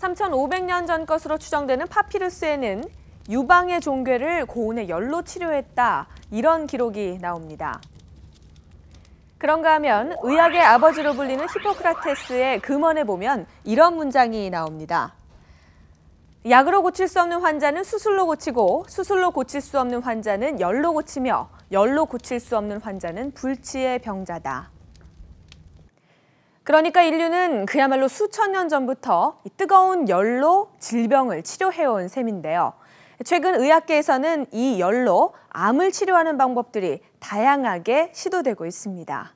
3,500년 전 것으로 추정되는 파피루스에는 유방의 종괴를 고온의 열로 치료했다 이런 기록이 나옵니다. 그런가 하면 의학의 아버지로 불리는 히포크라테스의 금언에 보면 이런 문장이 나옵니다. 약으로 고칠 수 없는 환자는 수술로 고치고 수술로 고칠 수 없는 환자는 열로 고치며 열로 고칠 수 없는 환자는 불치의 병자다. 그러니까 인류는 그야말로 수천 년 전부터 뜨거운 열로 질병을 치료해온 셈인데요. 최근 의학계에서는 이 열로 암을 치료하는 방법들이 다양하게 시도되고 있습니다.